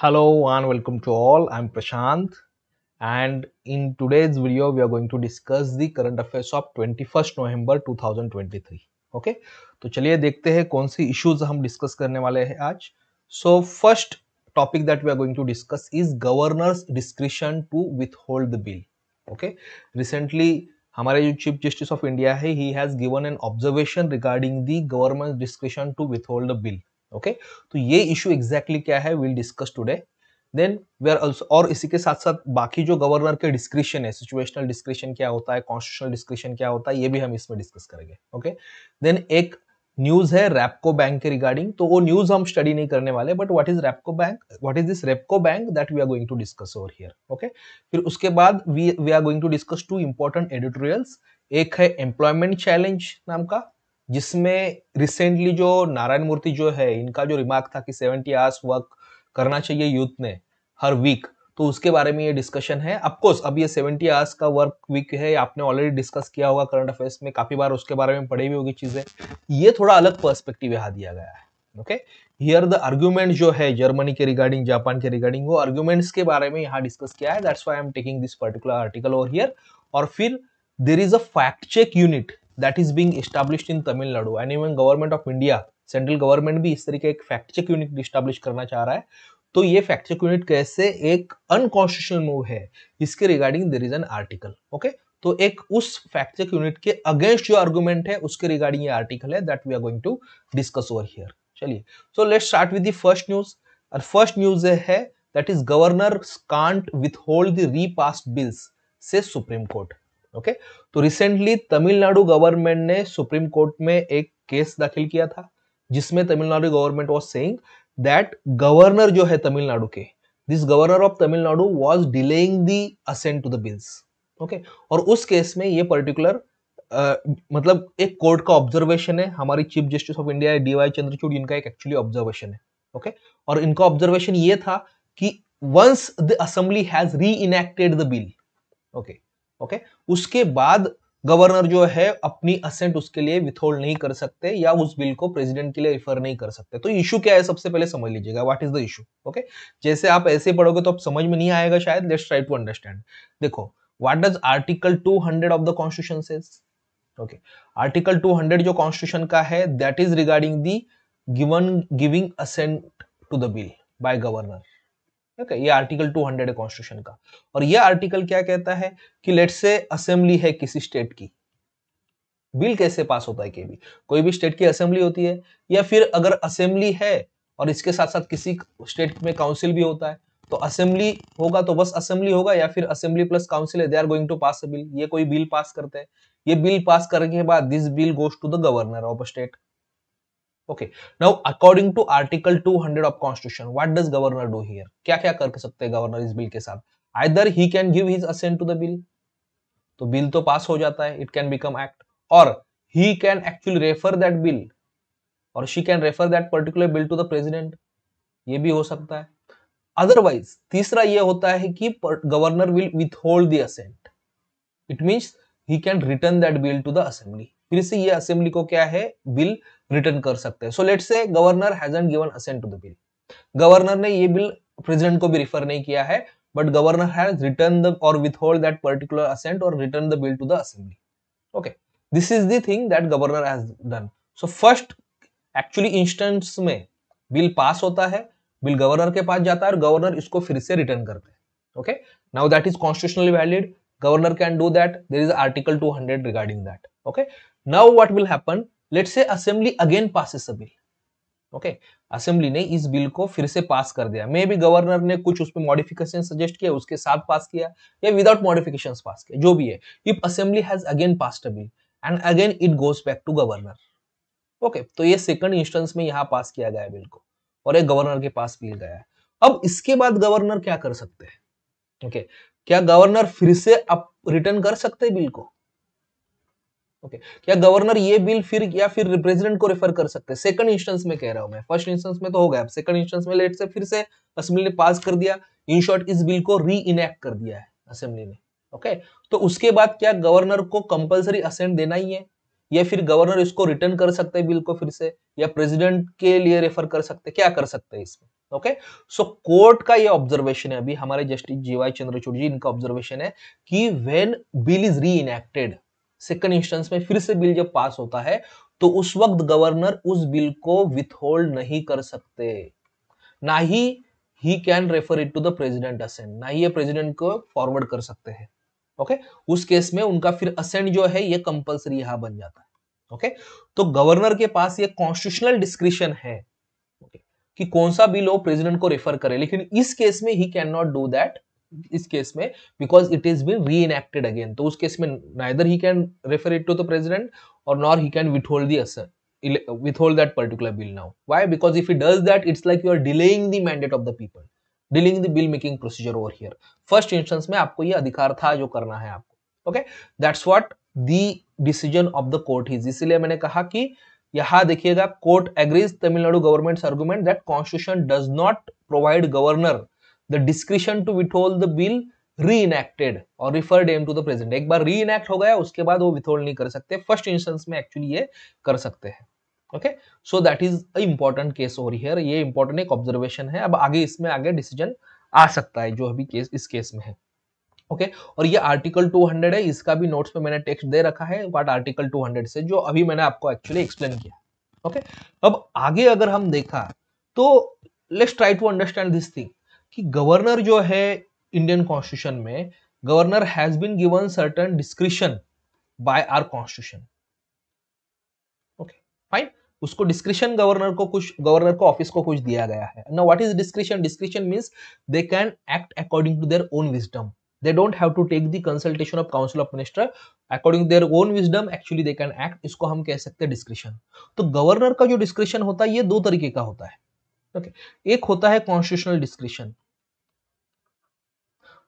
Hello and welcome to all. I'm Prashant and in today's video we are going to discuss the current affairs of 21st November 2023. Okay? तो चलिए देखते हैं कौन सी issues हम discuss करने वाले हैं आज. So first topic that we are going to discuss is governor's discretion to withhold the bill. Okay? Recently हमारे जो चीफ जस्टिस ऑफ इंडिया है he has given an observation regarding the government discretion to withhold the bill okay तो ये issue exactly क्या है will discuss today then we are also और इसी के साथ साथ बाकी जो गवर्नर के डिस्क्रिप्शन है सिचुएशनल डिस्क्रिप्शन क्या होता है कॉन्स्टिट्यूशनल डिस्क्रिप्शन क्या होता है ये भी हम इसमें डिस्कस करेंगे ओके देन एक न्यूज है रैपको बैंक के रिगार्डिंग तो वो न्यूज हम स्टडी नहीं करने वाले but what is Repco bank what is this Repco bank that we are going to discuss over here okay फिर उसके बाद we we are going to discuss two important editorials एक है एम्प्लॉयमेंट चैलेंज नाम का जिसमें रिसेंटली जो नारायण मूर्ति जो है इनका जो रिमार्क था कि सेवेंटी आवर्स वर्क करना चाहिए यूथ ने हर वीक तो उसके बारे में ये डिस्कशन है अफकोर्स अब ये सेवेंटी आवर्स का वर्क वीक है आपने ऑलरेडी डिस्कस किया होगा करंट अफेयर्स में काफी बार उसके बारे में पढ़ी भी होगी चीजें ये थोड़ा अलग पर्सपेक्टिव यहाँ दिया गया है ओके हियर द आर्ग्यूमेंट जो है जर्मनी के रिगार्डिंग जापान के रिगार्डिंग वो आर्ग्यूमेंट्स के बारे में यहाँ डिस्कस किया है that's why I am taking this particular article over here और फिर there is a fact check unit that is being established in Tamil Nadu and even government of India central government भी इस तरीके एक फैक्ट चेक यूनिट इस्टेब्लिश करना चाह रहा है तो ये फैक्ट चेक यूनिट कैसे एक अनकॉन्स्टिट्यूशनल मूव है इसके regarding there is an article okay तो एक उस फैक्ट चेक यूनिट के अगेंस्ट जो आर्गूमेंट है उसके रिगार्डिंग ये आर्टिकल है that we are going to discuss over here चलिए so let start with the first news और फर्स्ट न्यूज है that is governor can't withhold the repassed bills says supreme court okay तो recently Tamil Nadu government ने supreme court में एक case दाखिल किया था जिसमें Tamil Nadu government was saying that governor जो है तमिलनाडु के this governor of Tamil Nadu was delaying the assent to the bills okay और उस केस में ये पर्टिकुलर Uh, मतलब एक कोर्ट का ऑब्जर्वेशन है हमारी चीफ जस्टिस ऑफ इंडिया है डीवाई चंद्रचूड इनका एक एक्चुअली ऑब्जर्वेशन है ओके okay? और इनका ऑब्जर्वेशन ये था कि once the assembly has reenacted the bill okay okay उसके बाद गवर्नर जो है अपनी असेंट उसके लिए विथहोल्ड नहीं कर सकते या उस बिल को प्रेसिडेंट के लिए रिफर नहीं कर सकते तो इशू क्या है सबसे पहले समझ लीजिएगा what is the issue okay जैसे आप ऐसे पढ़ोगे तो आप समझ में नहीं आएगा शायद लेट्स ट्राई टू अंडरस्टैंड देखो what does article 200 of the constitution says okay article 200 जो कॉन्स्टिट्यूशन का है that is regarding the given giving assent to the bill by governor ठीक ये आर्टिकल 200 है कॉन्स्टिट्यूशन का और ये आर्टिकल क्या कहता है कि लेट से असेंबली है किसी स्टेट की बिल कैसे पास होता है के भी कोई भी स्टेट की असेंबली होती है या फिर अगर असेंबली है और इसके साथ साथ किसी स्टेट में काउंसिल भी होता है तो असेंबली होगा तो बस असेंबली होगा या फिर असेंबली प्लस काउंसिल है they are going to pass bill ये कोई बिल पास करते हैं ये बिल पास करने के बाद this bill goes to the governor of state okay now according to article 200 of constitution what does governor do here kya kya kar sakte hai governor is bill ke sath either he can give his assent to the bill to bill to pass ho jata hai it can become act or he can actually refer that bill or she can refer that particular bill to the president ye bhi ho sakta hai otherwise teesra ye hota hai ki governor will withhold the assent it means he can return that bill to the assembly फिर से ये assembly को क्या है bill return कर सकते हैं so let say governor hasn't given assent to the bill governor ने ये बिल प्रेसिडेंट को भी रिफर नहीं किया है but governor has return the और विथहोल्ड दैट पर्टिकुलर असेंट और return the bill to the assembly okay this is the thing that governor has done so first actually instance में bill pass होता है bill governor के पास जाता है और governor इसको फिर से रिटर्न करते हैं okay now that is constitutionally valid governor can do that there is article 200 regarding that okay now what will happen let's say assembly again passes a bill okay okay. Assembly ने इस bill को फिर से पास कर दिया may be governor ने कुछ उसमें मॉडिफिकेशन सजेस्ट किया उसके साथ पास किया या विदाउट मॉडिफिकेशन पास किया जो भी है if assembly has again pass a bill and again it goes back to governor okay तो ये सेकंड इंस्टेंस में यहाँ पास किया गया बिल को और एक गवर्नर के पास बिल गया अब इसके बाद गवर्नर क्या कर सकते हैं ओके okay. क्या गवर्नर फिर से आप रिटर्न कर सकते हैं बिल को ओके okay. क्या गवर्नर ये बिल फिर या फिर प्रेसिडेंट को रेफर कर सकते हैं सेकंड इंस्टेंस में कह रहा हूं मैं फर्स्ट इंस्टेंस में तो हो गया सेकंड इंस्टेंस में लेट से फिर से असेंबली ने पास कर दिया इन शॉर्ट इस बिल को री इनेक्ट कर दिया है असेंबली ने ओके okay. तो उसके बाद क्या गवर्नर को कंपलसरी असेंट देना ही है या फिर गवर्नर इसको रिटर्न कर सकते हैं बिल को फिर से या प्रेसिडेंट के लिए रेफर कर सकते क्या कर सकते हैं इसमें ओके सो कोर्ट का ये ऑब्जर्वेशन है अभी हमारे जस्टिस जीवाई चंद्रचूड़ जी इनका ऑब्जर्वेशन है कि when bill is reenacted second instance में फिर से बिल जब पास होता है तो उस वक्त गवर्नर उस बिल को विथहोल्ड नहीं कर सकते ना ही he can refer it to the president assent ना ही ये प्रेसिडेंट को फॉरवर्ड कर सकते हैं ओके okay? उस केस में उनका फिर असेंट जो है ये कंपलसरी यहां बन जाता है ओके okay? तो गवर्नर के पास ये कॉन्स्टिट्यूशनल डिस्क्रिप्शन है okay? कि कौन सा बिल वो प्रेसिडेंट को रेफर करे लेकिन इस केस में he can not do that इस केस में because it is been reenacted again तो उस केस में neither he can refer it to the president और nor he can withhold the असर withhold that particular bill now why because if he does that it's like you are delaying the mandate of the people delaying the bill making procedure over here first instance में आपको यह अधिकार था जो करना है आपको okay that's what the decision of the court is इसीलिए मैंने कहा कि यहां देखिएगा court agrees Tamil Nadu government argument that constitution does not provide governor the discretion to withhold the bill re reenacted और refer them to the president एक बार रीइनेक्ट हो गया उसके बाद वो विथोल नहीं कर सकते फर्स्ट इंस्टेंस में एक्चुअली ये कर सकते हैं okay so that is a important case और हियर ये इंपॉर्टेंट एक ऑब्जर्वेशन है अब आगे इसमें आगे डिसीजन आ सकता है जो अभी केस इस केस में है ओके okay? और ये आर्टिकल 200 है इसका भी नोट्स में मैंने टेक्स्ट दे रखा है वाट आर्टिकल 200 से जो अभी मैंने आपको एक्चुअली एक्सप्लेन किया ओके okay? अब आगे अगर हम देखा तो let's try to understand this thing कि गवर्नर जो है इंडियन कॉन्स्टिट्यूशन में governor has been given certain description by our constitution okay fine उसको डिस्क्रिप्शन गवर्नर को कुछ गवर्नर को ऑफिस को कुछ दिया गया है ना what is description description means they can act according to their own wisdom they don't have to take the consultation of council of minister according to their own wisdom actually they can act इसको हम कह सकते हैं description तो governor का जो description होता है ये दो तरीके का होता है ओके okay. एक होता है कॉन्स्टिट्यूशनल डिस्क्रिप्शन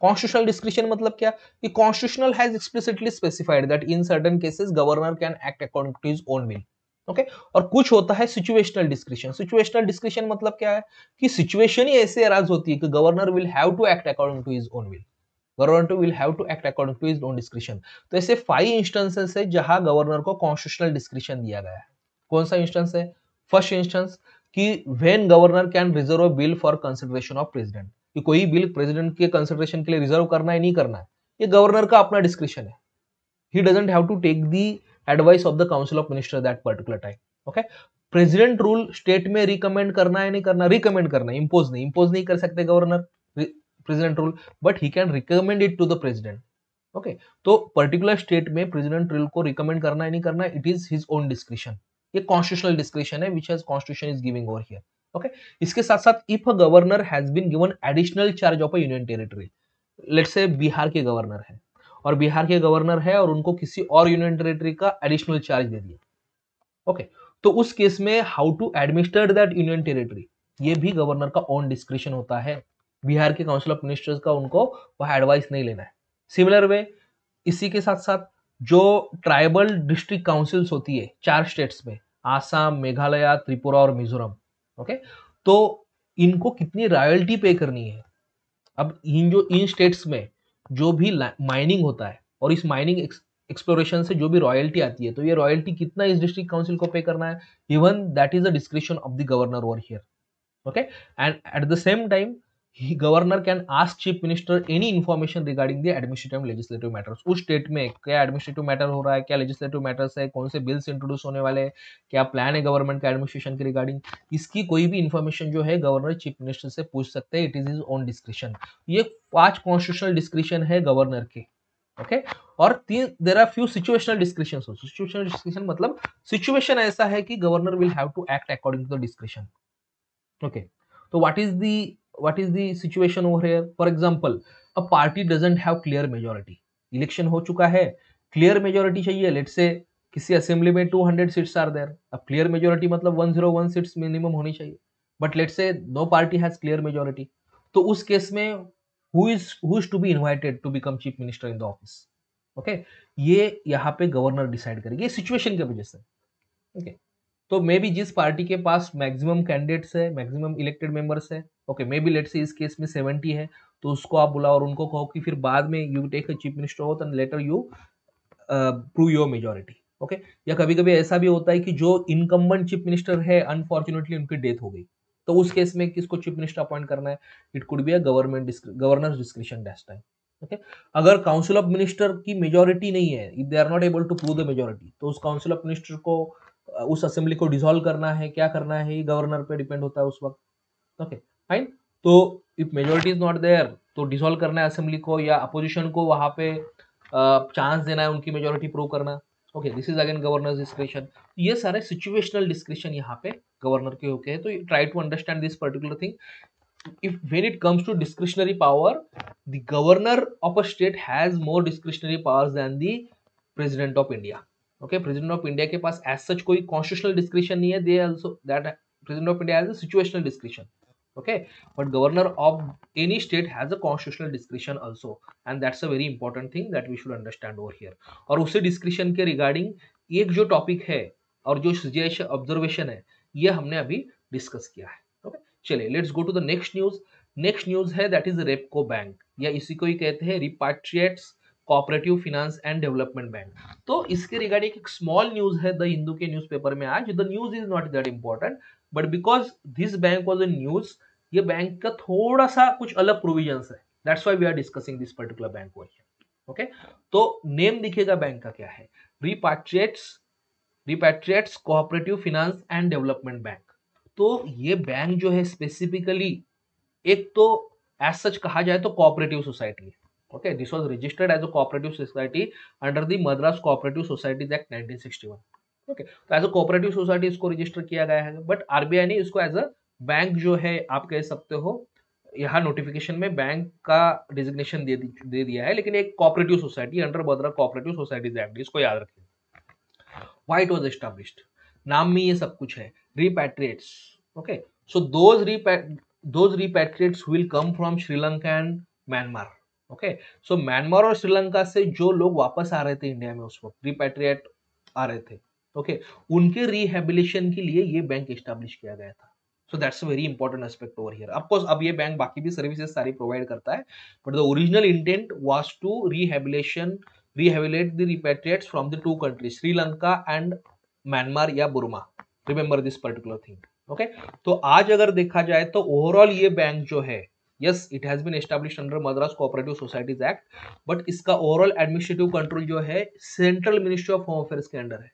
कॉन्स्टिट्यूशनल डिस्क्रिप्शन मतलब क्या कि constitutional has explicitly specified that in certain cases governor can act according to his own will okay और कुछ होता है सिचुएशनल डिस्क्रिप्शन सिचुएशनल डिस्क्रिप्शन मतलब क्या है कि सिचुएशन ही ऐसे अराज होती है कि governor will have to act according to his own will government will have to act according to his own description तो ऐसे फाइव इंस्टेंसेस है जहां गवर्नर को कॉन्स्टिट्यूशनल डिस्क्रिप्शन दिया गया है कौन सा इंस्टेंस है फर्स्ट इंस्टेंस कि when governor can reserve bill for consideration of president कि कोई बिल प्रेसिडेंट के कंसिडरेशन के लिए रिजर्व करना है नहीं करना है ये गवर्नर का अपना डिस्क्रिप्शन है he doesn't have to take the advice of the council of minister that particular time okay president rule state में रिकमेंड करना है नहीं करना रिकमेंड करना इंपोज नहीं इंपोज नहीं कर सकते governor president rule but he can recommend it to the president okay तो पर्टिकुलर स्टेट में प्रेसिडेंट रूल को रिकमेंड करना है नहीं करना it is his own description ये कॉन्स्टिट्यूशनल डिस्क्रिप्शन है which has constitution is giving over here okay इसके साथ साथ if a governor has been given additional charge of a union territory let say Bihar के गवर्नर है और बिहार के गवर्नर है और उनको किसी और यूनियन टेरिटरी का एडिशनल चार्ज दे दिया ओके okay? तो उस केस में how to administer that union territory ये भी गवर्नर का ओन डिस्क्रिप्शन होता है बिहार के काउंसिल ऑफ मिनिस्टर्स का उनको वह एडवाइस नहीं लेना है सिमिलर वे इसी के साथ साथ जो ट्राइबल डिस्ट्रिक्ट काउंसिल्स होती है चार स्टेट्स में आसाम मेघालय त्रिपुरा और मिजोरम ओके तो इनको कितनी रॉयल्टी पे करनी है अब इन जो इन स्टेट्स में जो भी माइनिंग होता है और इस माइनिंग एक्सप्लोरेशन से जो भी रॉयल्टी आती है तो ये रॉयल्टी कितना इस डिस्ट्रिक्ट काउंसिल को पे करना है even that is the description of the governor over here okay and at the same time he governor can ask chief minister any information regarding the administrative legislative matters उस state में क्या administrative matter हो रहा है क्या legislative matters है कौन से बिल्स इंट्रोड्यूस होने वाले क्या प्लान है गवर्नमेंट का एडमिनिस्ट्रेशन के रिगार्डिंग इसकी कोई भी इन्फॉर्मेशन जो है गवर्नर चीफ मिनिस्टर से पूछ सकते हैं it is his own description ये पांच कॉन्स्टिट्यूशनल डिस्क्रिप्शन है गवर्नर के ओके okay? और तीन there are few situational description situational description मतलब सिचुएशन ऐसा है कि governor will have to act according to the description okay तो what is the what is the situation over here for example a party doesn't have clear majority election ho chuka hai clear majority chahiye let's say किसी assembly में 200 seats are there अब clear majority मतलब 101 seats minimum होनी चाहिए but let's say no party has clear majority तो उस case में who is who is to be invited to become chief minister in the office okay ये यहाँ पे गवर्नर डिसाइड करेगी सिचुएशन के वजह से ओके okay. तो मे बी जिस पार्टी के पास मैक्सिमम कैंडिडेट्स है मैक्सिमम इलेक्टेड मेंबर्स है okay may be let say इस केस में सेवेंटी है तो उसको आप बुलाओ और उनको कहो कि फिर बाद में you take a chief minister हो तो later you prove your majority okay या कभी कभी ऐसा भी होता है कि जो इनकम्बन चीफ मिनिस्टर है अनफॉर्चुनेटली उनकी डेथ हो गई तो उस केस में किसको चीफ मिनिस्टर अपॉइंट करना है it could be a government governor description डेस्ट टाइम ओके अगर काउंसिल ऑफ मिनिस्टर की मेजोरिटी नहीं है if they are not able to prove the majority तो उस काउंसिल ऑफ मिनिस्टर को uh, उस असेंबली को डिसॉल्व करना है क्या करना है ये गवर्नर पे डिपेंड होता है उस वक्त ओके okay. फाइन तो if majority is not there तो डिसॉल्व करना है असेंबली को या अपोजिशन को वहां पे चांस देना है उनकी मेजोरिटी प्रूव करना okay this is again governor description ये सारे सिचुएशनल डिस्क्रिप्शन यहाँ पे गवर्नर के होके हैं तो try to understand this particular thing if when it comes to discretionary power the governor of a state has more discretionary powers than the president of India okay president of India के पास as such कोई constitutional description नहीं है they also that president of India has a situational description okay but governor of any state has a constitutional discretion also and that's a very important thing that we should understand over here aur usse discretion ke regarding ek jo topic hai aur jo suggestion observation hai ye humne abhi discuss kiya hai okay chaliye let's go to the next news next news hai that is repco bank ya isi ko hi kehte हैं repatriates cooperative finance and development bank तो इसके regarding एक small news है the Hindu के newspaper में आज the news is not that important but because this bank was a news ये bank का थोड़ा सा कुछ अलग प्रोविजन है that's why we are discussing this particular bank question okay तो नेम दिखेगा बैंक का क्या है repatriates repatriates cooperative finance and development bank तो ये बैंक जो है स्पेसिफिकली एक तो एज सच कहा जाए तो कोऑपरेटिव सोसाइटी है okay this was registered as a cooperative society under the Madras cooperative societies act 1961 okay तो एज अ कोऑपरेटिव सोसाइटी इसको रजिस्टर किया गया है बट आरबीआई ने इसको एज अ बैंक जो है आप कह सकते हो यहाँ नोटिफिकेशन में बैंक का डिजिग्नेशन दे दे दिया है लेकिन एक कॉपरेटिव सोसाइटी अंडर बद्रा कॉपरेटिव सोसाइटीज एक्ट इसको याद रखिए वाइट वॉज एस्टाब्लिश्ड नाम में ये सब कुछ है repatriates okay so those those repatriates will come from Sri Lanka and Myanmar okay so Myanmar और श्रीलंका से जो लोग वापस आ रहे थे इंडिया में उस वक्त रिपैट्रिएट आ रहे थे ओके okay? उनके रिहेबिलेशन के लिए ये बैंक स्टैब्लिश किया गया था so that's very important aspect over here of course अब ये बैंक बाकी भी सर्विसेज सारी प्रोवाइड करता है but the original intent was to rehabilitation rehabilitate the repatriates from the two countries Sri Lanka and Myanmar या Burma remember this particular thing okay तो आज अगर देखा जाए तो ओवरऑल ये बैंक जो है yes it has been establish under Madras cooperative societies act but इसका ओवरऑल एडमिनिस्ट्रेटिव कंट्रोल जो है central ministry of home affairs के अंडर है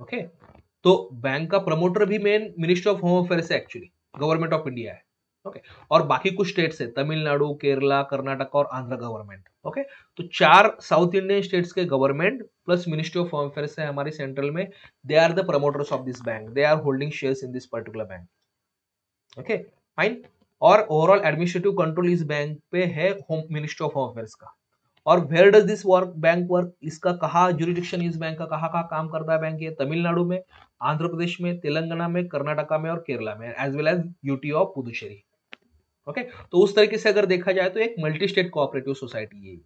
ओके okay? तो बैंक का प्रमोटर भी main ministry of home affair है एक्चुअली गवर्नमेंट ऑफ इंडिया है ओके okay. और बाकी कुछ स्टेट्स है तमिलनाडु केरला कर्नाटक और आंध्र गवर्नमेंट ओके okay? तो चार साउथ इंडियन स्टेट्स के government plus ministry of home affair है हमारी सेंट्रल में they are the promoters of this bank they are holding shares in this particular bank okay fine और overall administrative control इस bank पे है home ministry of home affairs का और where does this work bank work इसका कहा jurisdiction इस bank का कहा, कहा काम करता है बैंक ये तमिलनाडु में आंध्र प्रदेश में तेलंगाना में कर्नाटका में और केरला में as well as UT of Puducherry okay तो उस तरीके से अगर देखा जाए तो एक मल्टी स्टेट कोऑपरेटिव सोसाइटी है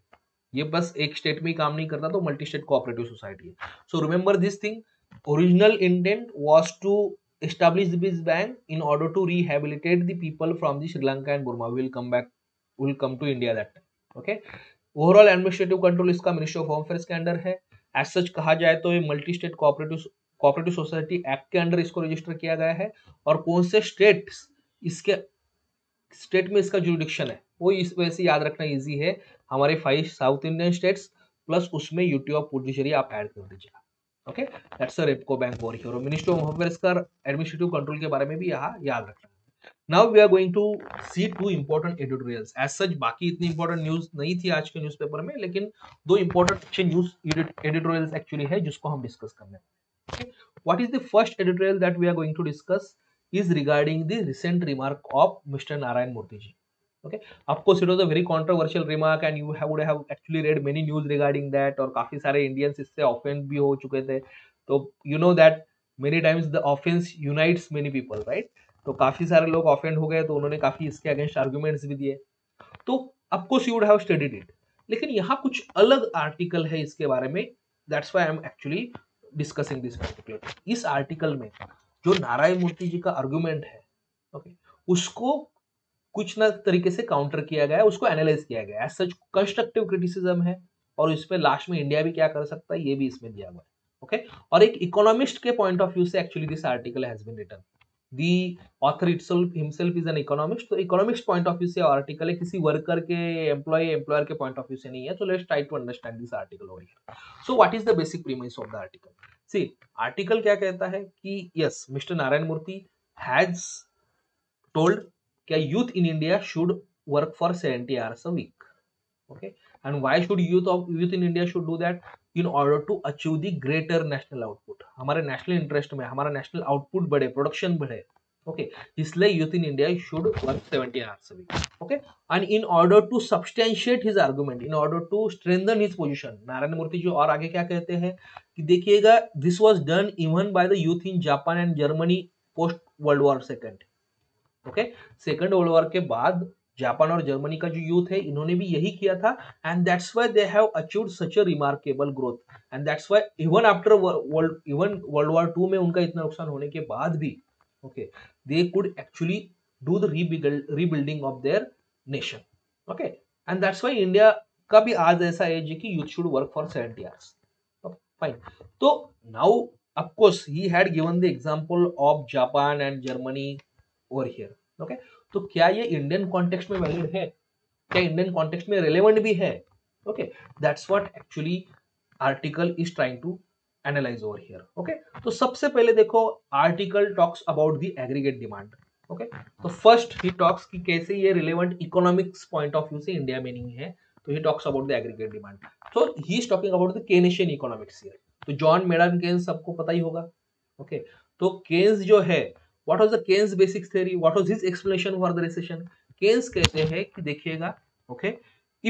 ये बस एक स्टेट में ही काम नहीं करता तो मल्टी स्टेट कोऑपरेटिव सोसाइटी है so remember this thing original intent was to establish this bank in order to rehabilitate the people from the Sri Lanka and Burma will come back will come to India that come overall administrative control इसका ministry of home affair के under है as सच कहा जाए तो ये multi state cooperative cooperative society act के under इसको रजिस्टर किया गया है और कौन से स्टेट इसके स्टेट में इसका जुडिक्शन है वो इस वजह से याद रखना इजी है हमारे five south Indian states plus उसमें यूटी ऑफ पुडुचेरी आप ऐड कर दीजिए okay that's a Repco bank और हियर मिनिस्ट्री ऑफ अफेयर्स का एडमिनिस्ट्रेटिव कंट्रोल के बारे में भी यहाँ याद रखना now we are going to see two important editorials as such बाकी इतनी इंपॉर्टेंट न्यूज नहीं थी आज के न्यूज़पेपर में लेकिन दो इंपॉर्टेंट अच्छे न्यूज एडिटोरियल्स एक्चुअली है जिसको हम डिस्कस करने हैं what is the first editorial that we are going to discuss is regarding the recent remark of Mr. Narayan Murthy ji Okay, of course, it was a very controversial remark, and you have, would have actually read many news regarding that. or kafi sare Indians isse offend bhi ho chuke the so you know that many times the offense unites many people, right? तो काफी सारे लोग offend हो गए, तो उन्होंने काफी इसके अगेंस्ट arguments भी दिए. तो of course you would have studied it. लेकिन यहाँ कुछ अलग आर्टिकल है इसके बारे में. That's why I am actually discussing this particular इस आर्टिकल में जो नारायण मूर्ति जी का आर्ग्यूमेंट है ओके उसको कुछ ना तरीके से काउंटर किया गया उसको एनालाइज किया गया एज सच कंस्ट्रक्टिव क्रिटिसिज्म है और इसमें लास्ट में इंडिया भी क्या कर सकता है ये भी इसमें दिया हुआ है ओके और एक इकोनॉमिस्ट के पॉइंट ऑफ व्यू से actually this article has been written the author itself himself is an economist so economics point of view se article hai kisi worker ke employee employer ke point of view se nahi hai so let's try to understand this article over here so what is the basic premise of the article see article kya kehta hai ki yes Mr narayan murthy has told क्या youth in India should work for 70 hours a week okay and why should youth of youth in India should do that in order to achieve the greater national output हमारे national interest में हमारा national output बढ़े production बढ़े okay इसलिए youth in India should work seventeen hours week okay and in order to substantiate his argument in order to strengthen his position Narayan Murthy ji और आगे क्या कहते हैं कि देखिएगा this was done even by the youth in Japan and Germany post world war second okay second world war के बाद Japan और जर्मनी का जो यूथ है इन्होंने भी यही किया था and that's why they have achieve such a remarkable growth and that's why even after world even world war two में उनका इतना नुकसान होने के बाद भी okay they could actually do the rebuilding of their nation okay and that's why India का भी आज ऐसा है जी कि youth should work for seventy hours fine तो now of course he had given the example of Japan and Germany over here okay तो क्या ये इंडियन कॉन्टेक्स्ट में वैलिड है क्या इंडियन कॉन्टेक्स्ट में रिलेवेंट भी है okay that's what actually article is trying to analyze over here okay तो सबसे पहले देखो article talks about the aggregate demand okay तो फर्स्ट ही टॉक्स की कैसे ये relevant economics point of view से इंडिया में नहीं है तो he talks about the aggregate demand so he is talking about the Keynesian economics here तो जॉन मेडन केन्स सबको पता ही होगा ओके okay. तो केन्स जो है what was the Keynes basic theory what was his explanation for the recession Keynes कहते हैं कि देखिएगा okay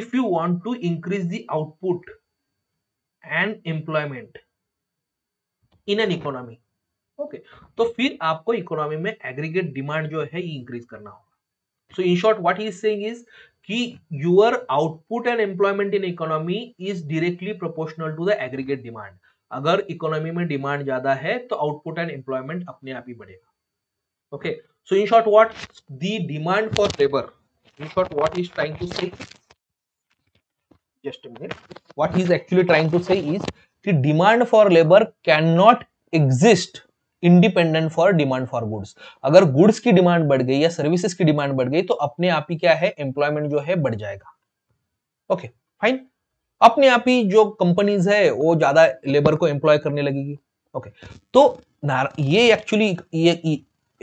if you want to increase the output and employment in an economy okay तो फिर आपको इकोनॉमी में एग्रीगेट डिमांड जो है इंक्रीज करना होगा so in short what is saying is कि your output and employment in economy is directly proportional to the aggregate demand अगर इकोनॉमी में डिमांड ज्यादा है तो आउटपुट एंड एम्प्लॉयमेंट अपने आप ही बढ़ेगा okay so in short what the demand for labor in short what is trying to say just a minute what he is actually trying to say is the demand for labor cannot exist independent for demand for goods अगर goods की demand बढ़ गई या services की demand बढ़ गई तो अपने आप ही क्या है एम्प्लॉयमेंट जो है बढ़ जाएगा ओके okay, फाइन अपने आप ही जो कंपनीज है वो ज्यादा लेबर को एम्प्लॉय करने लगेगी ओके okay, तो ये एक्चुअली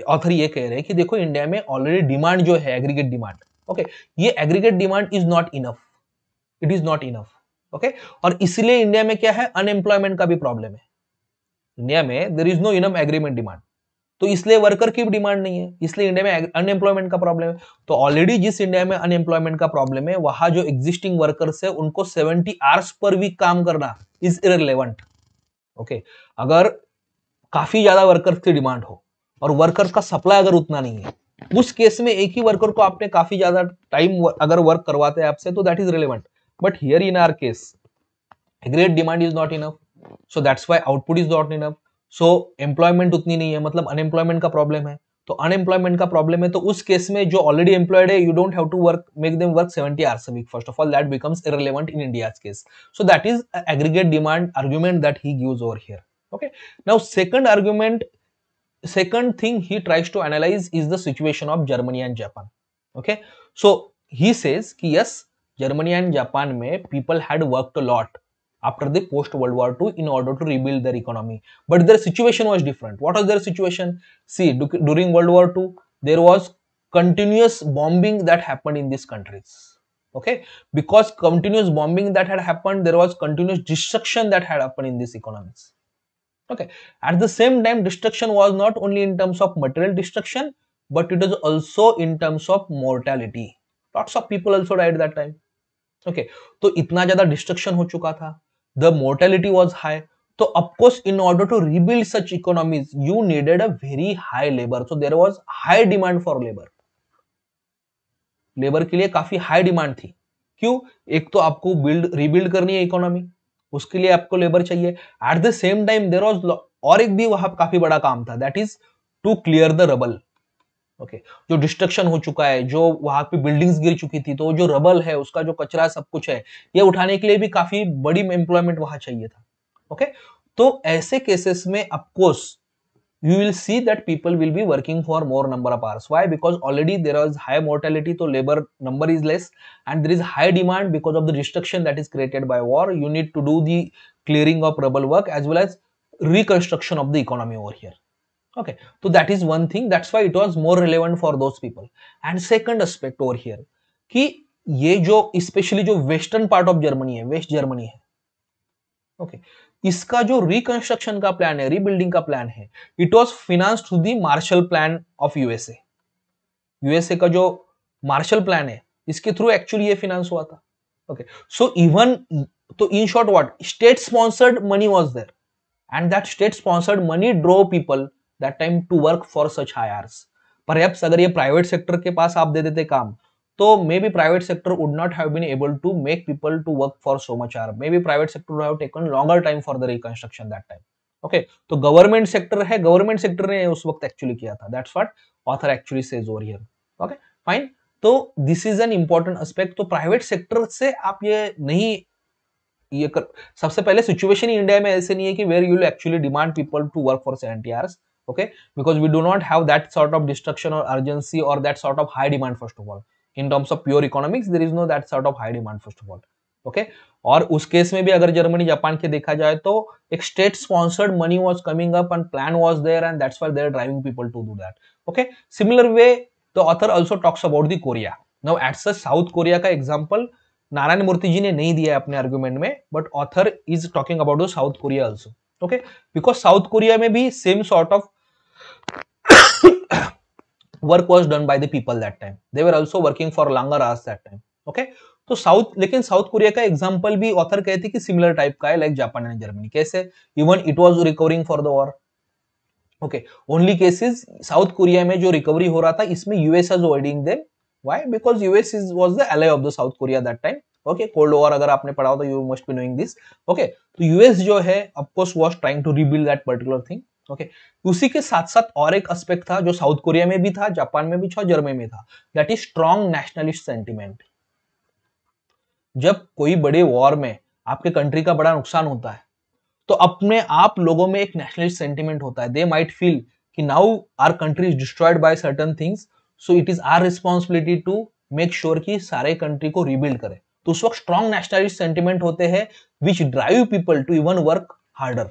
ऑथर ये कह रहे हैं कि देखो इंडिया में ऑलरेडी डिमांड जो है एग्रीगेट डिमांड ओके ये aggregate demand is not enough it is not enough okay और इसलिए इंडिया में क्या है अनएम्प्लॉयमेंट का भी प्रॉब्लम है इंडिया में there is no enough agreement demand तो इसलिए वर्कर की डिमांड नहीं है इसलिए इंडिया में अनएम्प्लॉयमेंट का प्रॉब्लम है तो ऑलरेडी जिस इंडिया में अनएम्प्लॉयमेंट का प्रॉब्लम है वहां जो एग्जिस्टिंग वर्कर्स है उनको 70 आवर्स पर वीक काम करना इज इरेलेवेंट ओके अगर काफी ज्यादा वर्कर्स की डिमांड हो और वर्कर्स का सप्लाई अगर उतना नहीं है उस केस में एक ही वर्कर को आपने काफी ज्यादा टाइम अगर वर्क करवाते हैं आपसे तो that is relevant but here in our case great demand is not enough so that's why output is not enough so employment उतनी नहीं है मतलब अनएम्प्लॉयमेंट का प्रॉब्लम है तो अनएम्प्लॉयमेंट का प्रॉब्लम है तो उस केस में जो ऑलरेडी एम्प्लॉयड है you don't have to work make them work 70 hours a week first of all that becomes irrelevant in India's case so that is aggregate demand argument that he gives over here okay now second argument second thing he tries to analyze is the situation of Germany and Japan. Okay, so he says ki yes, Germany and Japan may people had worked a lot after the post World War II in order to rebuild their economy, but their situation was different. What was their situation? See, during World War II, there was continuous bombing that happened in these countries okay because continuous bombing that had happened there was continuous destruction that had happened in these economies okay at the same time destruction was not only in terms of material destruction but it was also in terms of mortality lots of people also died that time okay to itna jyada destruction ho chuka tha the mortality was high high of course in order to rebuild such economies you needed a very high labor so there was high demand for labor labour के लिए काफी high demand थी क्यों एक तो आपको build rebuild करनी है इकोनॉमी उसके लिए आपको लेबर चाहिए at the same time there was और एक भी वहां काफी बड़ा काम था that is to clear the rubble okay okay. जो डिस्ट्रक्शन हो चुका है जो वहां पे बिल्डिंग्स गिर चुकी थी तो जो रबल है उसका जो कचरा सब कुछ है ये उठाने के लिए भी काफी बड़ी एम्प्लॉयमेंट वहां चाहिए था ओके okay? तो ऐसे केसेस में of course you will see that people will be working for more number of hours why because already there is high mortality so labor number is less and there is high demand because of the destruction that is created by war you need to do the clearing of rubble work as well as reconstruction of the economy over here okay so that is one thing that's why it was more relevant for those people and second aspect over here ki ये जो specially जो western part of Germany. है west okay. इसका जो reconstruction का plan है rebuilding का plan है it was finance to the Marshall plan of USA USA का जो मार्शल प्लान है इसके थ्रू एक्चुअली ये फिनांस हुआ था ओके सो इवन तो in short what state sponsored money was there and that state sponsored money drew people that time to work for such hires पर अगर ये प्राइवेट सेक्टर के पास आप दे देते काम तो मे maybe private sector would not have been able to make people to work for so much or maybe private sector have taken longer time for the reconstruction that time okay तो government sector है government sector ने उस वक्त actually किया था that's what author actually says over here okay fine तो this is an important aspect तो private sector से आप ये नहीं ये कर सबसे पहले सिचुएशन इंडिया में ऐसे नहीं है कि where you actually demand people to work for seventy hours okay because we do not have that sort of destruction और अर्जेंसी और that sort of high demand first of all in terms of pure economics there is no that sort of high demand first of all okay और उस case में भी अगर Germany Japan के देखा जाए तो एक state sponsored money was coming up and plan was there and that's why they driving people to do that okay similar way the author also talks about the Korea now it's a South Korea का example Narayan Murthy ji ने नहीं दिया है अपने argument में but author is talking about the South Korea also okay because South Korea में भी same sort of work was done by the people that time time they were also working for longer hours that तो South लेकिन South Korea का example भी author कहते थे कि similar type का है लाइक जापान एंड जर्मनी कैसे even it was recovering for the war okay only cases South Korea में जो रिकवरी हो रहा था इसमें US as wording they why because US is was the ally of the South Korea that time okay cold war अगर आपने पढ़ा हो तो you must be knowing this okay तो यूएस जो है of course was trying to rebuild that particular thing okay okay. उसी के साथ साथ और एक एस्पेक्ट था जो साउथ कोरिया में भी था जापान में भी था जर्मनी में था that is strong nationalist sentiment जब कोई बड़े वॉर में आपके कंट्री का बड़ा नुकसान होता है तो अपने आप लोगों में एक नेशनलिस्ट सेंटिमेंट होता है दे माइट फील कि now our country is destroyed by certain things so it is our responsibility to make sure कि सारे कंट्री को रिबिल्ड करें तो उस वक्त स्ट्रॉन्ग नेशनलिस्ट सेंटिमेंट होते हैं which drive people to even work harder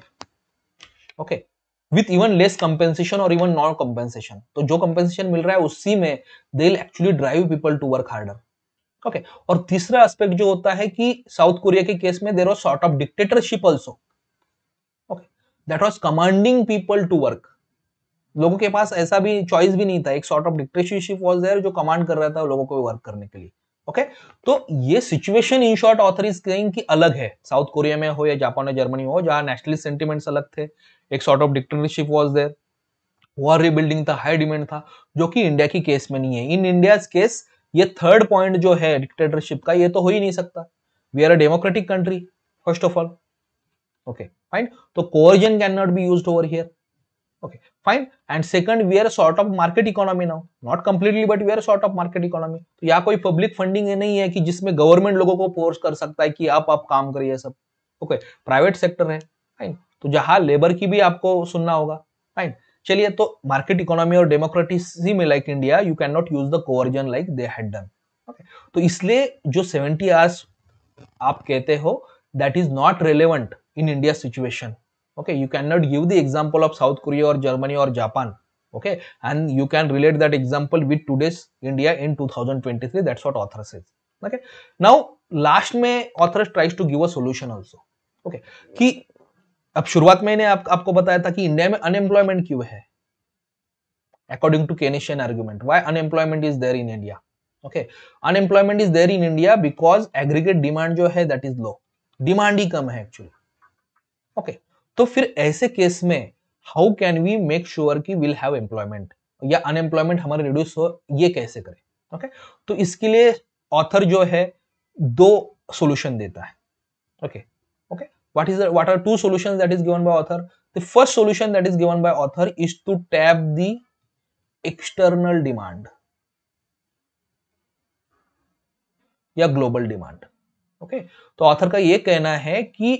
okay okay. With even less compensation और इवन नॉन कम्पेंसेशन तो जो कम्पेंसेशन मिल रहा है उसी में they actually drive people to work harder okay और तीसरा एस्पेक्ट जो होता है कि साउथ कोरिया के केस में there was sort of dictatorship also okay that was commanding people to work लोगों के पास ऐसा भी चॉइस भी नहीं था एक sort of dictatorship was there जो कमांड कर रहा था लोगों को वर्क करने के लिए ओके okay? तो ये situation in short author is कहेंगे अलग है साउथ कोरिया में हो या जापान या जर्मनी हो जहां नेशनलिस्ट सेंटिमेंट्स अलग थे एक sort of dictatorship was there war rebuilding था हाई डिमांड था जो कि इंडिया की केस में नहीं है इन इंडिया केस ये थर्ड पॉइंट जो है डिक्टेटरशिप का ये तो हो ही नहीं सकता we are a democratic country first of all okay fine तो coercion can not be use over here okay fine and second we are sort of market economy now not completely but we are sort of market economy तो यहाँ कोई public funding नहीं है कि जिसमें government लोगों को फोर्स कर सकता है कि आप आप काम करिए सब ओके प्राइवेट सेक्टर है फाइन तो जहां लेबर की भी आपको सुनना होगा राइट चलिए तो मार्केट इकोनॉमी और डेमोक्रेटिसी में like India you can not use the coercion like they had done okay तो इसलिए जो 70 आवर्स आप कहते हो that is not relevant in India situation okay you can not give the example of South Korea और Germany और Japan okay and you can relate that example with today's India in 2023 that's what author says okay now last में author tries to give a solution also okay कि अब शुरुआत में आप, आपको बताया था कि इंडिया में अनएम्प्लॉयमेंट क्यों है according to Keynesian argument why unemployment is there in India okay unemployment is there in India because aggregate demand जो है दैट इज लो डिमांड ही कम है एक्चुअली ओके तो फिर ऐसे केस में how can we make sure की विल हैव एम्प्लॉयमेंट या अनएम्प्लॉयमेंट हमारे रिड्यूस हो ये कैसे करें ओके okay? तो इसके लिए ऑथर जो है दो सोल्यूशन देता है okay what is the what are two solutions that is given by author the first solution that is given by author is to tap the external demand या global demand okay तो author का ये कहना है कि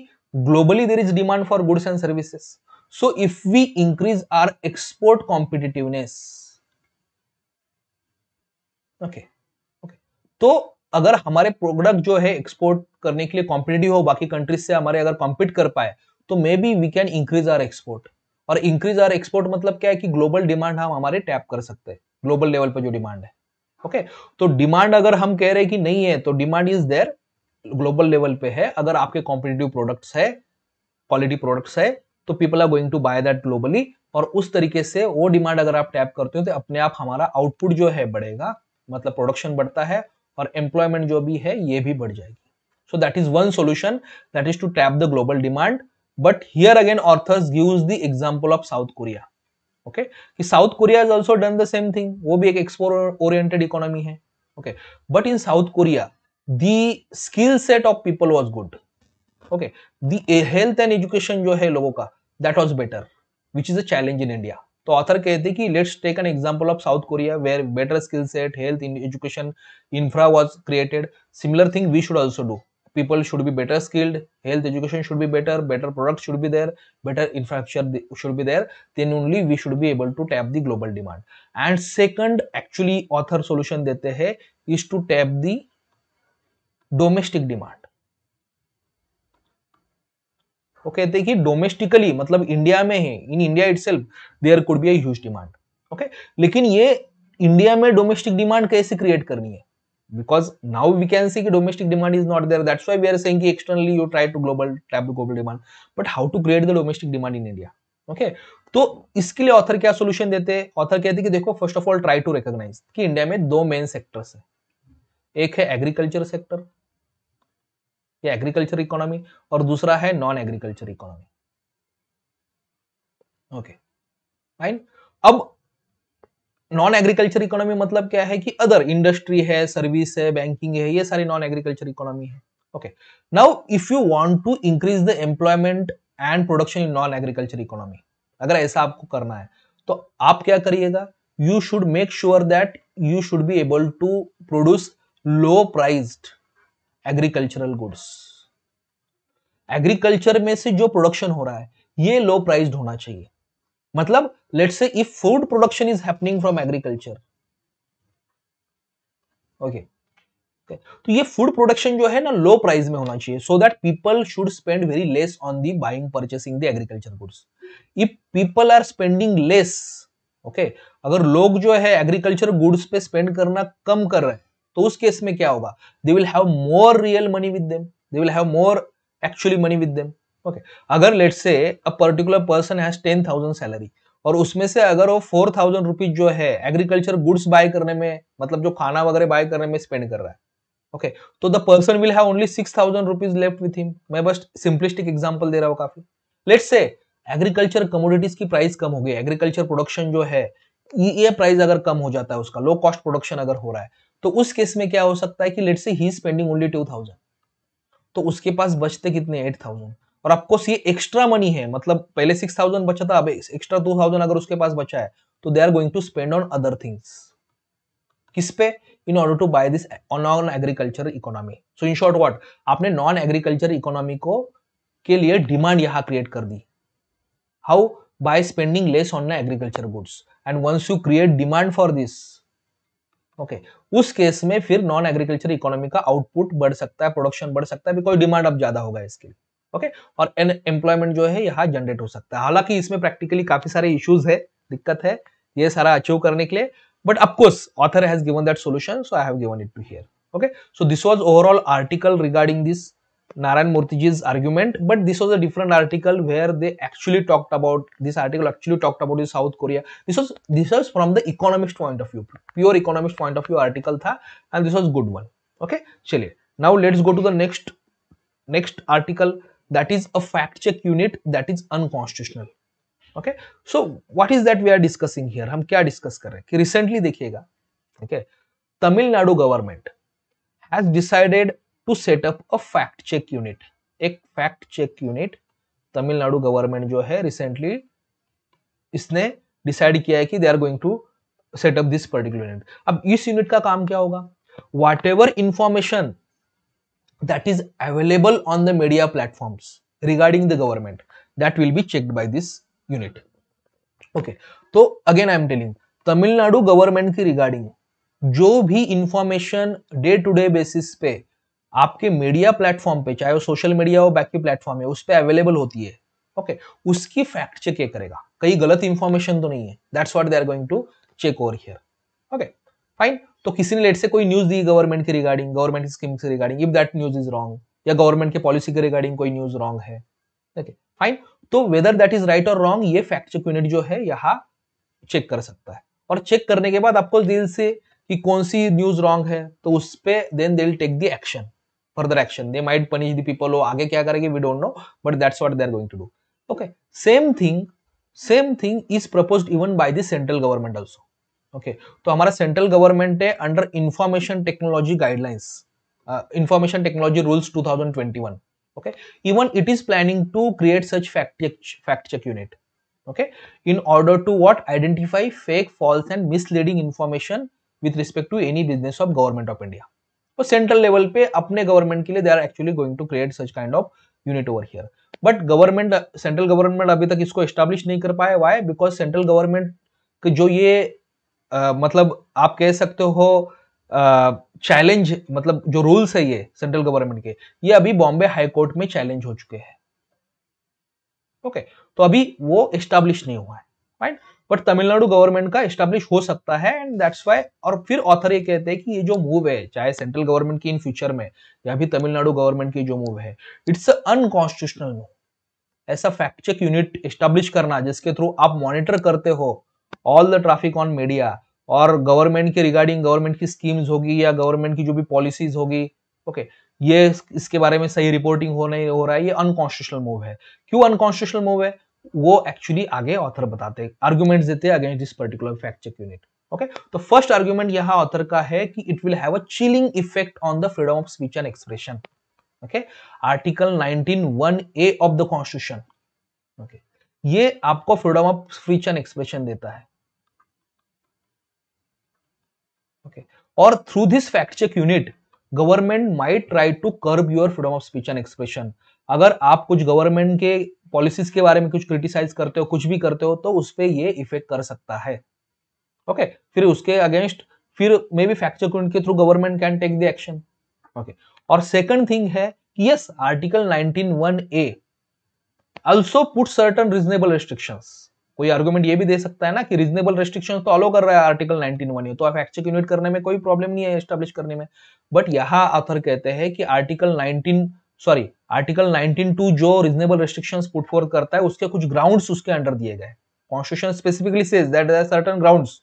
globally there is demand for goods and services so if we increase our export competitiveness okay okay तो अगर हमारे प्रोडक्ट जो है एक्सपोर्ट करने के लिए कॉम्पिटेटिव हो बाकी कंट्रीज से हमारे अगर कॉम्पीट कर पाए तो मे be we can increase our export और इंक्रीज आर एक्सपोर्ट मतलब क्या है कि ग्लोबल डिमांड हम हमारे टैप कर सकते हैं ग्लोबल लेवल पर जो डिमांड है ओके okay? तो डिमांड अगर हम कह रहे हैं कि नहीं है तो demand is there global level पे है अगर आपके कॉम्पिटेटिव प्रोडक्ट्स है क्वालिटी प्रोडक्ट्स है तो people are going to buy that globally और उस तरीके से वो डिमांड अगर आप टैप करते हो तो अपने आप हमारा आउटपुट जो है बढ़ेगा मतलब प्रोडक्शन बढ़ता है और एम्प्लॉयमेंट जो भी है ये भी बढ़ जाएगी so that is one solution that is to tap the global demand but here again authors gives the example of South Korea okay कि South Korea is also done the same thing वो भी एक export oriented economy है okay but in South Korea the skill set of people was good okay the health and education जो है लोगों का that was better which is a challenge in India तो author कहते कि let's take an example of South Korea where better skill set health in education infra was created similar thing we should also do people should be better skilled health education should be better better product should be there better infrastructure should be there then only we should be able to tap the global demand and second actually author solution देते हैं is to tap the domestic demand वो कहते हैं कि domestically मतलब India में ही in India itself there could be huge demand okay लेकिन ये इंडिया में डोमेस्टिक डिमांड कैसे क्रिएट करनी है because now we can see कि domestic demand is not there that's why we are saying कि externally you try to global tap global demand but how to create the domestic demand in India okay तो इसके लिए author क्या solution देते हैं author कहते हैं कि देखो first of all try to recognise कि इंडिया में दो मेन सेक्टर्स है एक है एग्रीकल्चर सेक्टर ये एग्रीकल्चर इकोनॉमी और दूसरा है non agriculture economy okay fine अब नॉन एग्रीकल्चर इकोनॉमी मतलब क्या है कि अदर इंडस्ट्री है सर्विस है बैंकिंग है ये सारी नॉन एग्रीकल्चर इकोनॉमी है okay now if you want to increase the employment and production in non agriculture economy अगर ऐसा आपको करना है तो आप क्या करिएगा you should make sure that you should be able to produce low priced agricultural goods agriculture में से जो प्रोडक्शन हो रहा है ये लो प्राइज होना चाहिए मतलब let say if food production is happening from agriculture okay तो ये फूड प्रोडक्शन जो है ना लो प्राइस में होना चाहिए so that people should spend very less on the buying purchasing the agriculture goods if people are spending less okay अगर लोग जो है एग्रीकल्चर गुड्स पे स्पेंड करना कम कर रहे हैं तो उस केस में क्या होगा they will have more real money with them they will have more actually money with them okay अगर let say a particular person has ten thousand salary और उसमें से अगर वो फोर थाउजेंड रुपीज जो है एग्रीकल्चर गुड्स बाय करने में मतलब जो खाना वगैरह बाय करने में स्पेंड कर रहा है ओके तो the person will have only six thousand rupees left with him मैं बस सिंपलिस्टिक एग्जाम्पल दे रहा हूँ काफी लेट से एग्रीकल्चर कमोडिटीज की प्राइस कम हो गई एग्रीकल्चर प्रोडक्शन जो है ये प्राइस अगर कम हो जाता है उसका लो कॉस्ट प्रोडक्शन अगर हो रहा है तो उस केस में क्या हो सकता है कि लेट से ही स्पेंडिंग ओनली टू थाउजेंड तो उसके पास बचते कितने एट थाउजेंड और आपको ये एक्स्ट्रा मनी है मतलब पहले सिक्स थाउजेंड बचा था अब एक्स्ट्रा टू थाउजेंड अगर उसके पास बचा है तो they are going to spend on other things किस पे in order to buy this non agriculture economy so in short what आपने नॉन एग्रीकल्चर इकोनॉमी को के लिए डिमांड यहां क्रिएट कर दी how by spending less on agriculture goods and once you create demand for this okay उस case में फिर नॉन एग्रीकल्चर इकोनॉमी का आउटपुट बढ़ सकता है प्रोडक्शन बढ़ सकता है बिकॉज डिमांड अब ज्यादा होगा इसके लिए ओके और एम्प्लॉयमेंट जो है यहाँ जनरेट हो सकता है हालांकि इसमें प्रैक्टिकली काफी सारे इश्यूज है दिक्कत है ये सारा अचीव करने के लिए but of course author has given that solution so I have given it to here okay so this Narayan Murthy's argument, but this was a different article where they actually talked about this article actually talked about the South Korea. This was this was from the economist point of view, pure economist point of view article tha, and this was good one. Okay, chale. Now let's go to the next next article that is a fact check unit that is unconstitutional. Okay, so what is that we are discussing here? हम क्या discuss कर रहे हैं? कि recently देखिएगा, okay, Tamil Nadu government has decided to set up a fact check unit एक fact check unit Tamil Nadu government जो है रिसेंटली इसने डिसाइड किया है कि they are going to set up this particular unit अब इस यूनिट का काम क्या होगा whatever information that is available on the media platforms regarding the government that will be check by this unit okay तो again I am telling Tamil Nadu government की regarding जो भी information day to day basis पे आपके media platform पे चाहे वो social media हो बाकी प्लेटफॉर्म है उस पर अवेलेबल होती है ओके okay, उसकी फैक्ट चेक करेगा कई गलत इंफॉर्मेशन तो नहीं है that's what they are going to check over here okay fine तो किसी ने लेट से कोई न्यूज दी गवर्नमेंट के रिगार्डिंग गवर्नमेंट स्कीम के regarding if that news is wrong या गवर्नमेंट के पॉलिसी के रिगार्डिंग कोई न्यूज रॉन्ग है ओके फाइन तो वेदर दैट इज राइट और रॉन्ग ये फैक्ट चेक यूनिट जो है यहाँ चेक कर सकता है और चेक करने के बाद आपको दिल से कि कौन सी न्यूज रॉन्ग है तो उस पर then they take the action further action they might punish the people oh aage kya karenge we don't know but that's what they are going to do okay same thing same thing is proposed even by the central government also okay to hamara central government hai under information technology guidelines uh, information technology rules 2021 okay even it is planning to create such fact check, unit okay in order to what identify fake false and misleading information with respect to any business of government of india तो central level पे अपने government के लिए they are actually going to create such kind of unit over here but government central government अभी तक इसको establish नहीं कर पाया वाई बिकॉज सेंट्रल गवर्नमेंट जो ये आ, मतलब आप कह सकते हो चैलेंज मतलब जो रूल्स है ये सेंट्रल गवर्नमेंट के ये अभी बॉम्बे हाई कोर्ट में चैलेंज हो चुके हैं ओके okay, तो अभी वो एस्टेब्लिश नहीं हुआ है राइट बट तमिलनाडु गवर्नमेंट का स्टैब्लिश हो सकता है एंड दैट्स वाई और फिर ऑथर ये कहते हैं कि ये जो मूव है चाहे सेंट्रल गवर्नमेंट की इन फ्यूचर में या भी तमिलनाडु गवर्नमेंट की जो मूव है इट्स अनकॉन्स्टिट्यूशनल मूव ऐसा फैक्ट चेक यूनिट स्टैब्लिश करना जिसके थ्रू आप मॉनिटर करते हो all the traffic on media और गवर्नमेंट के रिगार्डिंग गवर्नमेंट की स्कीम्स होगी या गवर्नमेंट की जो भी पॉलिसीज होगी ओके okay, ये इसके बारे में सही रिपोर्टिंग हो नहीं हो रहा है ये अनकॉन्स्टिट्यूशनल मूव है क्यों अनकॉन्स्टिट्यूशनल मूव है वो एक्चुअली आगे ऑथर बताते हैं आर्ग्यूमेंट देते हैं against this particular fact check unit okay तो फर्स्ट आर्ग्यूमेंट यहाँ ऑथर का है कि it will have a chilling effect on the freedom of speech and expression okay article 19 one A of the constitution okay ये आपको freedom of speech and expression देता है okay okay. और through this fact check unit government might try to curb your freedom of speech and expression अगर आप कुछ government के policies के बारे में कुछ क्रिटिसाइज करते हो कुछ भी करते हो तो उस पर ये इफेक्ट कर सकता है ओके okay? फिर उसके अगेंस्ट फिर मे बी फैक्चर के through government can take the action okay और सेकंड थिंग है कि yes article 19.1 A also put certain reasonable restrictions कोई आर्गुमेंट ये भी दे सकता है ना कि रीजनेबल रेस्ट्रिक्शन तो अलो कर रहा है आर्टिकल 19.1 ए तो फैक्चर यूनिट करने में कोई प्रॉब्लम नहीं है एस्टेब्लिश करने में बट यहां ऑथर कहते हैं कि आर्टिकल 19 सॉरी आर्टिकल 19.2 जो रीजनेबल रेस्ट्रिक्शन पुट फोर्थ करता है उसके कुछ ग्राउंड उसके अंडर दिए गए constitution specifically says that there certain grounds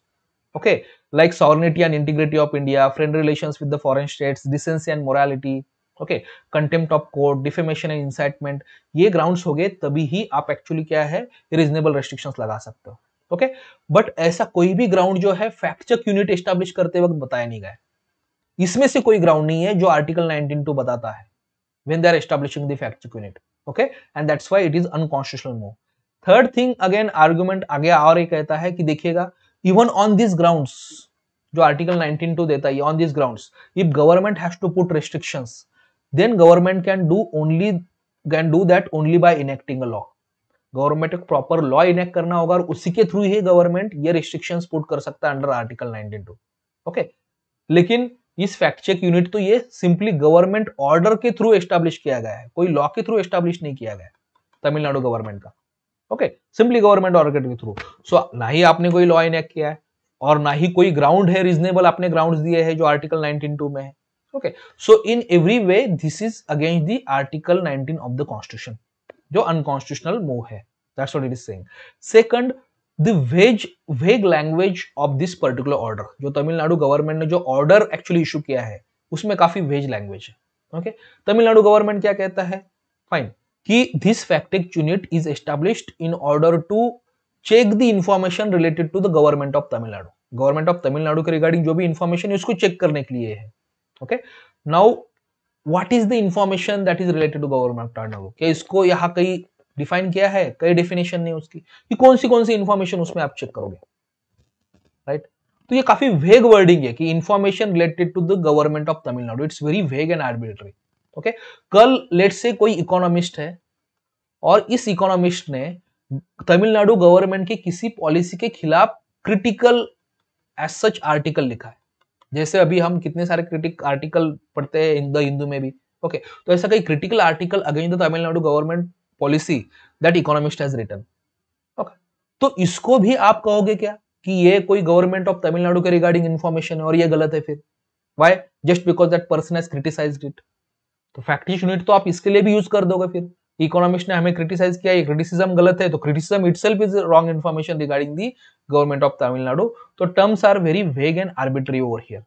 okay like sovereignty and integrity of india friend relations with the foreign states okay contempt of court defamation and incitement ये ground हो गए तभी ही आप एक्चुअली क्या है रिजनेबल रेस्ट्रिक्शन लगा सकते हो ओके बट ऐसा कोई भी ग्राउंड जो है फैक्ट चेक यूनिट एस्टेब्लिश करते वक्त बताया नहीं गया इसमें से कोई ग्राउंड नहीं है जो आर्टिकल नाइनटीन टू बताता है when they are establishing the fact check unit okay and that's why it is unconstitutional move third thing again argument aage aur ये kehta hai ki dekhiyega even on this grounds jo article 19 two देता है on this grounds if government has to put restrictions then government can do only can do that only by enacting a government एक proper law enact करना होगा और उसी के through ही government ये रिस्ट्रिक्शंस पुट कर सकता है under article 19 two okay okay? लेकिन इस फैक्ट चेक यूनिट तो ये सिंपली गवर्नमेंट ऑर्डर के थ्रू एस्टाब्लिश किया गया है कोई लॉ के थ्रू एस्टेब्लिश नहीं किया गया तमिलनाडु गवर्नमेंट का ओके सिंपली गवर्नमेंट ऑर्डर के थ्रू सो ना ही आपने कोई लॉ इनेक्ट किया है और ना ही कोई ग्राउंड है रीजनेबल आपने ग्राउंड दिए है जो आर्टिकल नाइनटीन टू में है okay so in every way this is against the article nineteen of the constitution जो अनकॉन्स्टिट्यूशनल मूव है That's what it is saying. Second, the vague vague language of this particular order जो Tamil Nadu government ने जो order actually issue किया है उसमें काफी vague language है ओके तमिलनाडु गवर्नमेंट क्या कहता है फाइन कि this fact check unit is established in order to check the information related to the government of Tamil Nadu government of Tamil Nadu के रिगार्डिंग जो भी इंफॉर्मेशन है उसको चेक करने के लिए है okay now what is the information that is related to government of Tamil Nadu क्या इसको यहाँ कहीं डिफाइन किया है कई डेफिनेशन नहीं उसकी कि कौन सी कौन सी इंफॉर्मेशन उसमें आप चेक करोगे राइट तो ये काफी वेग वर्डिंग है कि information related to the government of Tamil Nadu it's very vague and arbitrary okay कल लेट से कोई इकोनॉमिस्ट है और इस इकोनॉमिस्ट ने तमिलनाडु गवर्नमेंट की किसी पॉलिसी के खिलाफ क्रिटिकल एज सच आर्टिकल लिखा है जैसे अभी हम कितने सारे क्रिटिक आर्टिकल पढ़ते हैं इन द हिंदू में भी ओके okay, तो ऐसा कई critical article against the Tamil Nadu government policy that economist has written okay तो इसको भी आप कहोगे क्या कि ये कोई गवर्नमेंट ऑफ तमिलनाडु के रिगार्डिंग इन्फॉर्मेशन है और ये गलत है फिर why just because that person has criticize it तो फैक्टिश यूनिट तो आप इसके लिए भी यूज कर दोगे फिर इकोनॉमिस्ट ने हमें क्रिटिसाइज किया ये क्रिटिसिज्म गलत है तो criticism itself is wrong information regarding the government of Tamil Nadu तो terms are very vague and arbitrary over here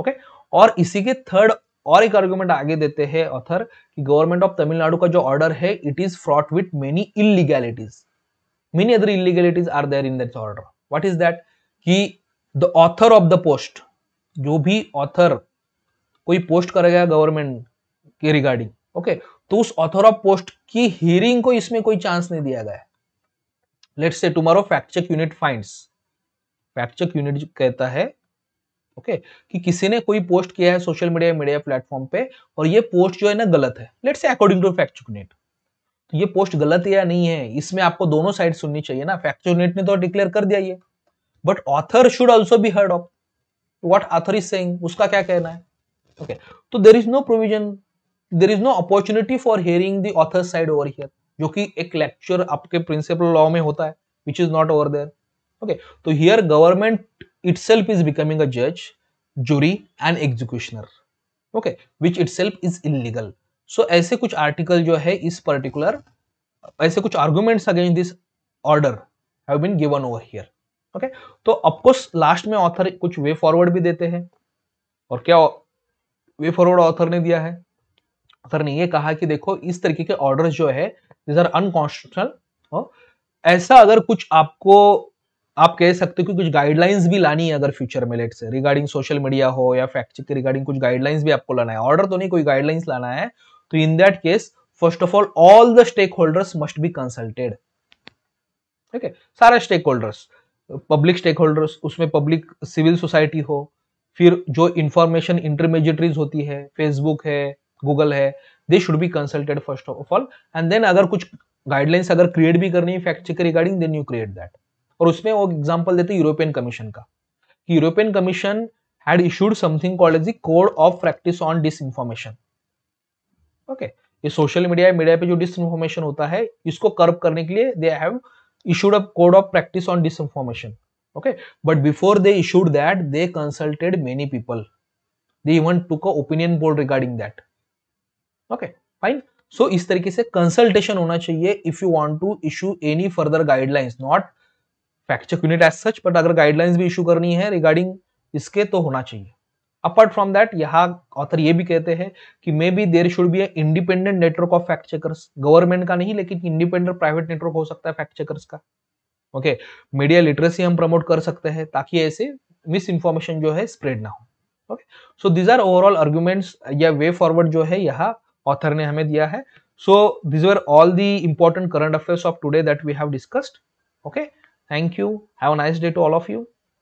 okay और इसी के थर्ड और एक आर्ग्यूमेंट आगे देते हैं ऑथर कि गवर्नमेंट ऑफ तमिलनाडु का जो ऑर्डर है it is fraught with many illegalities many other illegalities are there in that order what is that कि the author of the post जो भी ऑथर कोई पोस्ट करेगा गवर्नमेंट के रिगार्डिंग ओके तो उस ऑथर ऑफ पोस्ट की हियरिंग को इसमें कोई चांस नहीं दिया गया let's say tomorrow fact check unit finds fact check unit कहता है ओके कि किसी ने कोई पोस्ट किया है सोशल मीडिया मीडिया प्लेटफॉर्म पे और ये पोस्ट जो है ना गलत है let's say according to fact चुकनेट तो ये पोस्ट गलत है या नहीं है इसमें आपको दोनों साइड सुननी चाहिए ना फैक्ट चुकनेट ने तो डिक्लेयर कर दिया ये but author should also be heard of what author is saying उसका क्या कहना है ओके तो there is no provision there is no opportunity for hearing the author side over here जो कि एक लेक्चर आपके प्रिंसिपल लॉ में होता है which is not over there okay so here government itself is becoming a judge jury and executioner okay which itself is illegal so ऐसे कुछ article जो है इस particular ऐसे कुछ arguments against this order have been given over here okay तो of course last में author कुछ way forward भी देते हैं और क्या वे फॉरवर्ड ऑथर ने दिया है ऑथर ने ये कहा कि देखो इस तरीके के ऑर्डर्स जो है दिस आर अनकॉन्स्टिट्यूशनल ऐसा अगर कुछ आपको आप कह सकते हो कि कुछ गाइडलाइंस भी लानी है अगर फ्यूचर में लेट से रिगार्डिंग सोशल मीडिया हो या फैक्ट चेक के रिगार्डिंग कुछ गाइडलाइंस भी आपको लाना है ऑर्डर तो नहीं कोई गाइडलाइंस लाना है तो in that case first of all all the stakeholders must be consulted ठीक है सारे stakeholders public stakeholders उसमें पब्लिक सिविल सोसाइटी हो फिर जो इंफॉर्मेशन इंटरमीडिएटरीज होती है फेसबुक है गूगल है they should be consulted first of all and then अगर कुछ गाइडलाइंस अगर क्रिएट भी करनी है fact check regarding then you create that और उसमें वो एग्जाम्पल देते यूरोपियन कमीशन का कि European Commission had issued something called as the code of practice on disinformation okay ये सोशल मीडिया मीडिया पे जो डिस इन्फॉर्मेशन होता है इसको कर्व करने के लिए they have issued a code of practice on disinformation okay but before they issued that they consulted many people they even took a opinion poll regarding that okay fine so इस तरीके से consultation होना चाहिए if you want to issue any further guidelines not fact check unit as such but अगर guidelines भी issue करनी है regarding इसके तो होना चाहिए अपार्ट फ्रॉम दैट यहाँ ऑथर ये भी कहते हैं कि maybe there should be independent network of fact checkers government का नहीं लेकिन इंडिपेंडेंट प्राइवेट नेटवर्क हो सकता है फैक्ट चेकर्स का ओके मीडिया लिटरेसी हम प्रमोट कर सकते हैं ताकि ऐसे मिस इन्फॉर्मेशन जो है स्प्रेड ना हो okay so these are overall arguments या वे फॉरवर्ड जो है यहाँ ऑथर ने हमें दिया है so these are all the important current affairs of today that we have discussed okay Thank you. Have a nice day to all of you.